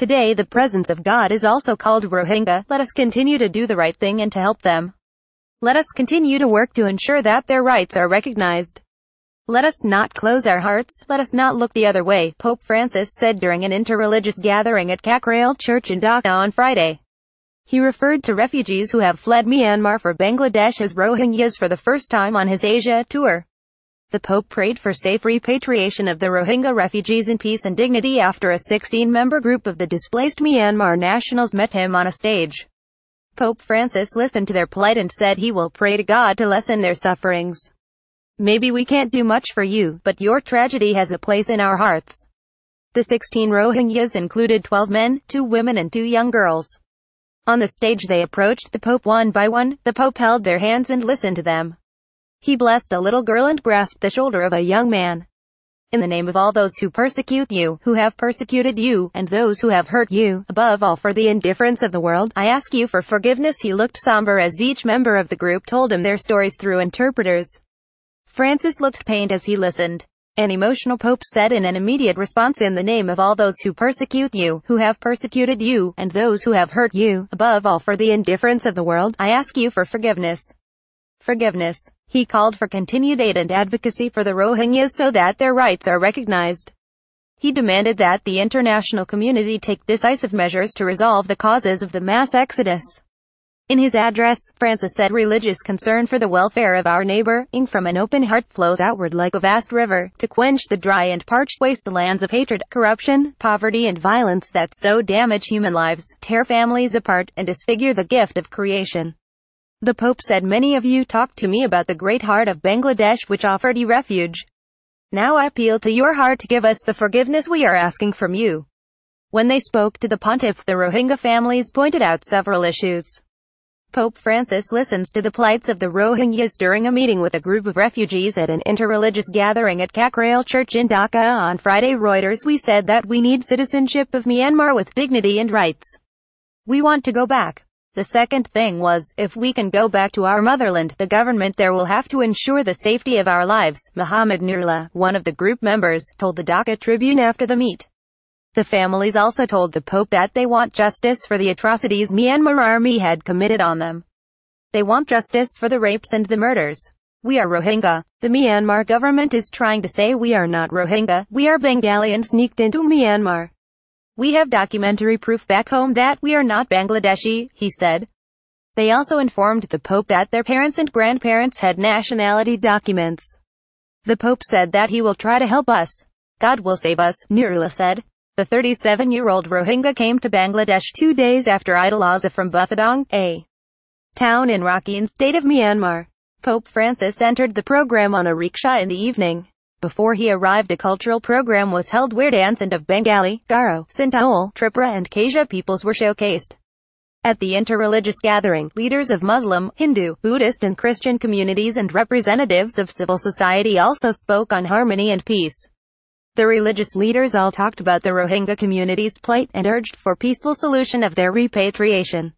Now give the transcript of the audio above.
Today the presence of God is also called Rohingya. Let us continue to do the right thing and to help them. Let us continue to work to ensure that their rights are recognized. Let us not close our hearts, let us not look the other way, Pope Francis said during an interreligious gathering at Kakrail Church in Dhaka on Friday. He referred to refugees who have fled Myanmar for Bangladesh as Rohingyas for the first time on his Asia tour the Pope prayed for safe repatriation of the Rohingya refugees in peace and dignity after a 16-member group of the displaced Myanmar nationals met him on a stage. Pope Francis listened to their plight and said he will pray to God to lessen their sufferings. Maybe we can't do much for you, but your tragedy has a place in our hearts. The 16 Rohingyas included 12 men, 2 women and 2 young girls. On the stage they approached the Pope one by one, the Pope held their hands and listened to them. He blessed a little girl and grasped the shoulder of a young man. In the name of all those who persecute you, who have persecuted you, and those who have hurt you, above all for the indifference of the world, I ask you for forgiveness. He looked somber as each member of the group told him their stories through interpreters. Francis looked pained as he listened. An emotional pope said in an immediate response in the name of all those who persecute you, who have persecuted you, and those who have hurt you, above all for the indifference of the world, I ask you for forgiveness. Forgiveness. He called for continued aid and advocacy for the Rohingyas so that their rights are recognized. He demanded that the international community take decisive measures to resolve the causes of the mass exodus. In his address, Francis said religious concern for the welfare of our neighbor, ing from an open heart flows outward like a vast river, to quench the dry and parched wastelands of hatred, corruption, poverty and violence that so damage human lives, tear families apart, and disfigure the gift of creation. The Pope said many of you talked to me about the great heart of Bangladesh which offered you refuge. Now I appeal to your heart to give us the forgiveness we are asking from you. When they spoke to the pontiff, the Rohingya families pointed out several issues. Pope Francis listens to the plights of the Rohingyas during a meeting with a group of refugees at an interreligious gathering at Kakrail Church in Dhaka on Friday. Reuters We said that we need citizenship of Myanmar with dignity and rights. We want to go back. The second thing was, if we can go back to our motherland, the government there will have to ensure the safety of our lives, Muhammad Nurla, one of the group members, told the Dhaka Tribune after the meet. The families also told the Pope that they want justice for the atrocities Myanmar army had committed on them. They want justice for the rapes and the murders. We are Rohingya. The Myanmar government is trying to say we are not Rohingya, we are Bengali and sneaked into Myanmar. We have documentary proof back home that we are not Bangladeshi, he said. They also informed the Pope that their parents and grandparents had nationality documents. The Pope said that he will try to help us. God will save us, Nurullah said. The 37-year-old Rohingya came to Bangladesh two days after Idolaza from Buthadong, a town in Rakhine state of Myanmar. Pope Francis entered the program on a rickshaw in the evening. Before he arrived a cultural program was held where dance and of Bengali, Garo, Sintaol, Tripura and Kasia peoples were showcased. At the interreligious gathering, leaders of Muslim, Hindu, Buddhist and Christian communities and representatives of civil society also spoke on harmony and peace. The religious leaders all talked about the Rohingya community's plight and urged for peaceful solution of their repatriation.